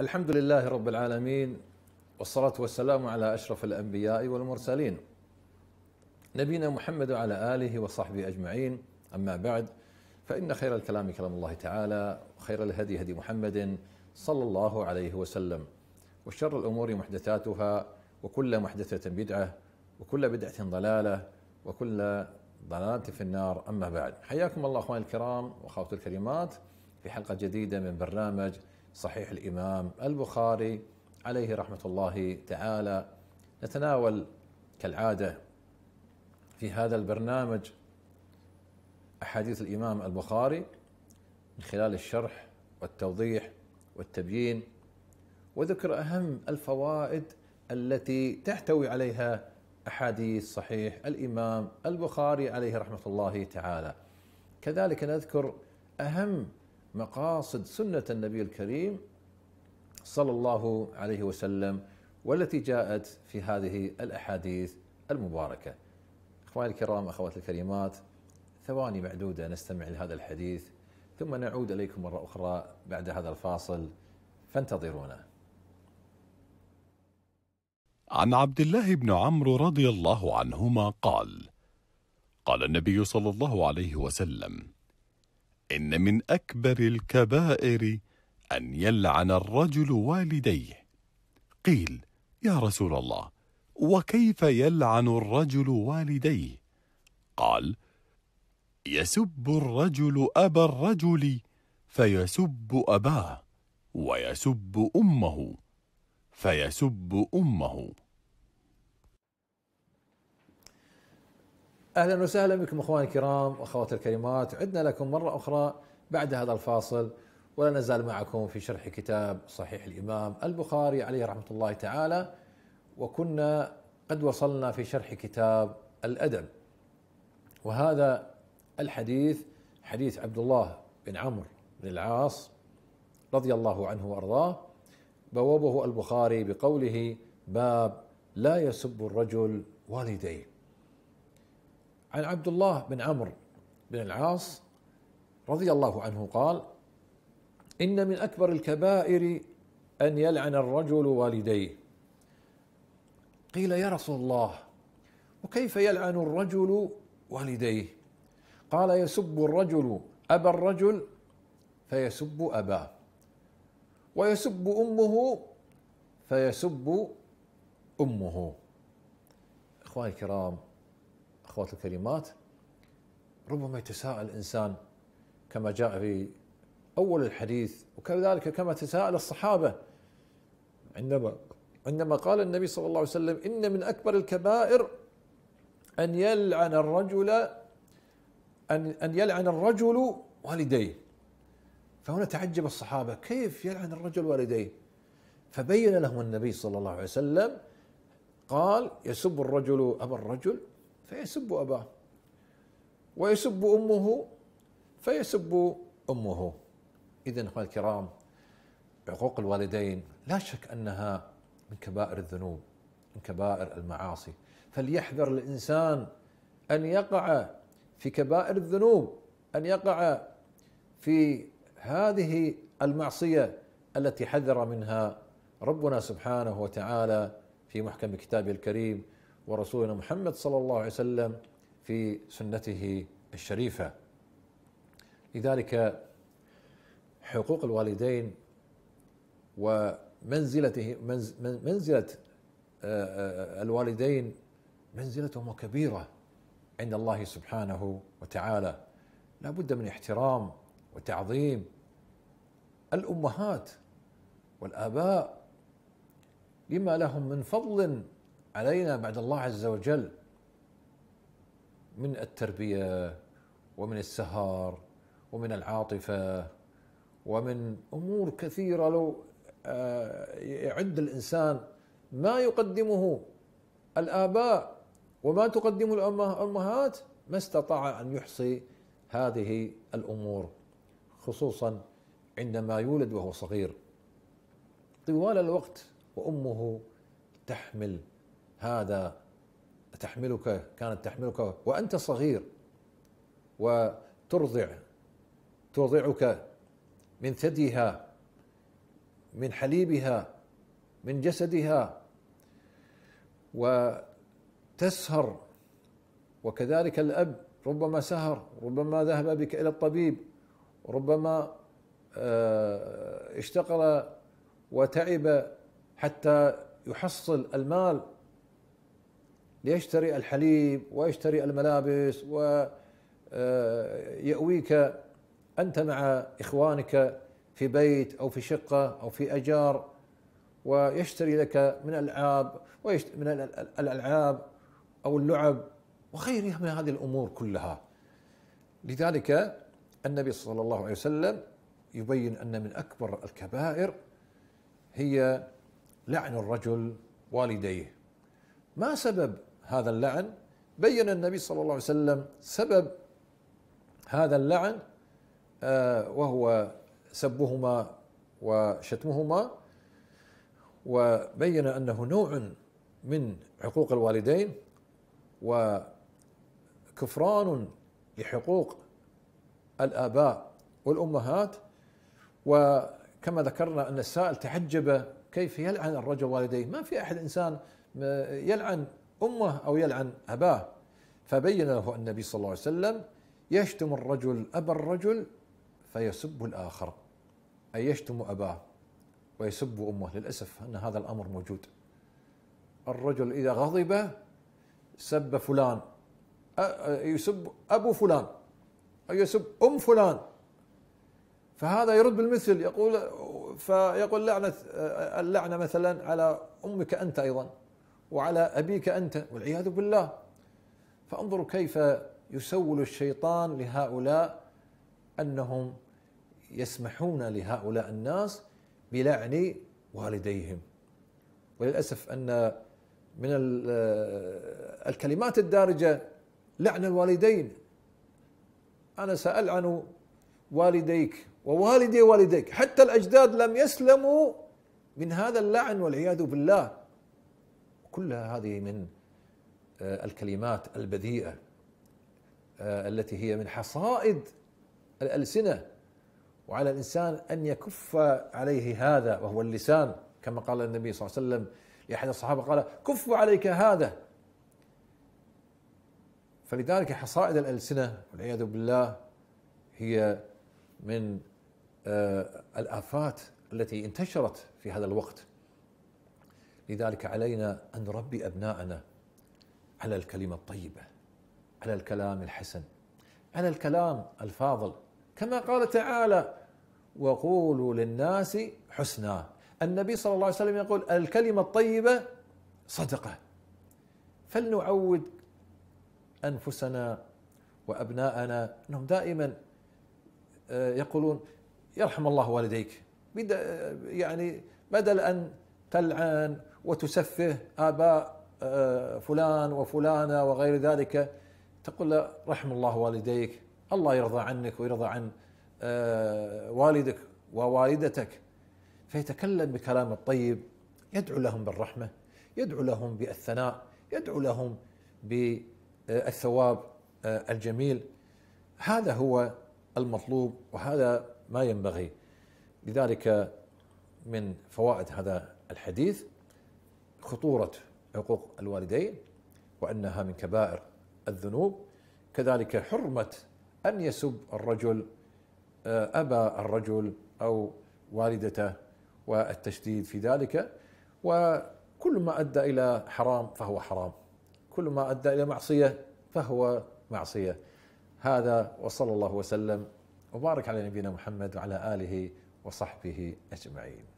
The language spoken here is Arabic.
الحمد لله رب العالمين والصلاة والسلام على أشرف الأنبياء والمرسلين نبينا محمد وعلى آله وصحبه أجمعين أما بعد فإن خير الكلام كلام الله تعالى وخير الهدي هدي محمد صلى الله عليه وسلم وشر الأمور محدثاتها وكل محدثة بدعة وكل بدعة ضلالة وكل ضلالة في النار أما بعد حياكم الله أخواني الكرام وأخواتي الكريمات في حلقة جديدة من برنامج صحيح الامام البخاري عليه رحمه الله تعالى نتناول كالعاده في هذا البرنامج احاديث الامام البخاري من خلال الشرح والتوضيح والتبيين وذكر اهم الفوائد التي تحتوي عليها احاديث صحيح الامام البخاري عليه رحمه الله تعالى. كذلك نذكر اهم مقاصد سنة النبي الكريم صلى الله عليه وسلم والتي جاءت في هذه الأحاديث المباركة إخواني الكرام أخواتي الكريمات ثواني معدودة نستمع لهذا الحديث ثم نعود إليكم مرة أخرى بعد هذا الفاصل فانتظرونا عن عبد الله بن عمرو رضي الله عنهما قال قال النبي صلى الله عليه وسلم إن من أكبر الكبائر أن يلعن الرجل والديه قيل يا رسول الله وكيف يلعن الرجل والديه قال يسب الرجل أبا الرجل فيسب أباه ويسب أمه فيسب أمه اهلا وسهلا بكم اخواني الكرام واخواتي الكريمات عدنا لكم مره اخرى بعد هذا الفاصل ولا نزال معكم في شرح كتاب صحيح الامام البخاري عليه رحمه الله تعالى وكنا قد وصلنا في شرح كتاب الادب وهذا الحديث حديث عبد الله بن عمرو بن العاص رضي الله عنه وارضاه بوبه البخاري بقوله باب لا يسب الرجل والديه عن عبد الله بن عمرو بن العاص رضي الله عنه قال ان من اكبر الكبائر ان يلعن الرجل والديه قيل يا رسول الله وكيف يلعن الرجل والديه قال يسب الرجل ابا الرجل فيسب اباه ويسب امه فيسب امه اخواني الكرام أخوات الكريمات ربما يتساءل الإنسان كما جاء في أول الحديث وكذلك كما تساءل الصحابة عندما عندما قال النبي صلى الله عليه وسلم إن من أكبر الكبائر أن يلعن الرجل أن أن يلعن الرجل والديه فهنا تعجب الصحابة كيف يلعن الرجل والديه فبين لهم النبي صلى الله عليه وسلم قال يسب الرجل أبا الرجل فيسب أباه ويسب أمه فيسب أمه إذا أخواني الكرام عقوق الوالدين لا شك أنها من كبائر الذنوب من كبائر المعاصي فليحذر الإنسان أن يقع في كبائر الذنوب أن يقع في هذه المعصية التي حذر منها ربنا سبحانه وتعالى في محكم كتابه الكريم ورسولنا محمد صلى الله عليه وسلم في سنته الشريفه لذلك حقوق الوالدين ومنزلته منزله آه، آه، الوالدين منزلتهم كبيره عند الله سبحانه وتعالى لا بد من احترام وتعظيم الامهات والاباء لما لهم من فضل علينا بعد الله عز وجل من التربيه ومن السهر ومن العاطفه ومن امور كثيره لو آه، يعد الانسان ما يقدمه الاباء وما تقدمه الامهات ما استطاع ان يحصي هذه الامور خصوصا عندما يولد وهو صغير طوال الوقت وامه تحمل هذا تحملك كانت تحملك وأنت صغير وترضع ترضعك من ثديها من حليبها من جسدها وتسهر وكذلك الأب ربما سهر ربما ذهب بك إلى الطبيب ربما آه، اشتغل وتعب حتى يحصل المال ليشتري الحليب ويشتري الملابس ويأويك آه، أنت مع إخوانك في بيت أو في شقة أو في أجار ويشتري لك من الألعاب من الألعاب أو اللعب وغيرها من هذه الأمور كلها لذلك النبي صلى الله عليه وسلم يبين أن من أكبر الكبائر هي لعن الرجل والديه ما سبب هذا اللعن بين النبي صلى الله عليه وسلم سبب هذا اللعن آه، وهو سبهما وشتمهما وبين انه نوع من حقوق الوالدين وكفران لحقوق الاباء والامهات وكما ذكرنا ان السائل تعجب كيف يلعن الرجل والديه ما في احد انسان يلعن امه او يلعن اباه فبين له النبي صلى الله عليه وسلم يشتم الرجل ابا الرجل فيسب الاخر اي يشتم اباه ويسب امه للاسف ان هذا الامر موجود الرجل اذا غضب سب فلان يسب ابو فلان او يسب ام فلان فهذا يرد بالمثل يقول فيقول لعنه اللعنه مثلا على امك انت ايضا وعلى أبيك أنت والعياذ بالله فانظروا كيف يسول الشيطان لهؤلاء أنهم يسمحون لهؤلاء الناس بلعن والديهم وللأسف أن من الكلمات الدارجة لعن الوالدين أنا سألعن والديك ووالدي والديك حتى الأجداد لم يسلموا من هذا اللعن والعياذ بالله كلها هذه من آه، الكلمات البذيئه آه، التي هي من حصائد الالسنه وعلى الانسان ان يكف عليه هذا وهو اللسان كما قال النبي صلى الله عليه وسلم لاحد الصحابه قال كف عليك هذا فلذلك حصائد الالسنه والعياذ بالله هي من آه، الافات التي انتشرت في هذا الوقت لذلك علينا ان نربي ابناءنا على الكلمه الطيبه على الكلام الحسن على الكلام الفاضل كما قال تعالى وقولوا للناس حسنا النبي صلى الله عليه وسلم يقول الكلمه الطيبه صدقه فلنعود انفسنا وابناءنا انهم دائما آه، يقولون يرحم الله والديك آه، يعني بدل ان تلعن وتسفه آباء آه، فلان وفلانة وغير ذلك تقول له رحم الله والديك الله يرضى عنك ويرضى عن آه، والدك ووالدتك فيتكلم بكلام الطيب يدعو لهم بالرحمة يدعو لهم بالثناء يدعو لهم بالثواب آه، الجميل هذا هو المطلوب وهذا ما ينبغي لذلك من فوائد هذا الحديث خطورة حقوق الوالدين وأنها من كبائر الذنوب كذلك حرمة أن يسب الرجل آه، أبا الرجل أو والدته والتشديد في ذلك وكل ما أدى إلى حرام فهو حرام كل ما أدى إلى معصية فهو معصية هذا وصلى الله وسلم وبارك على نبينا محمد وعلى آله وصحبه أجمعين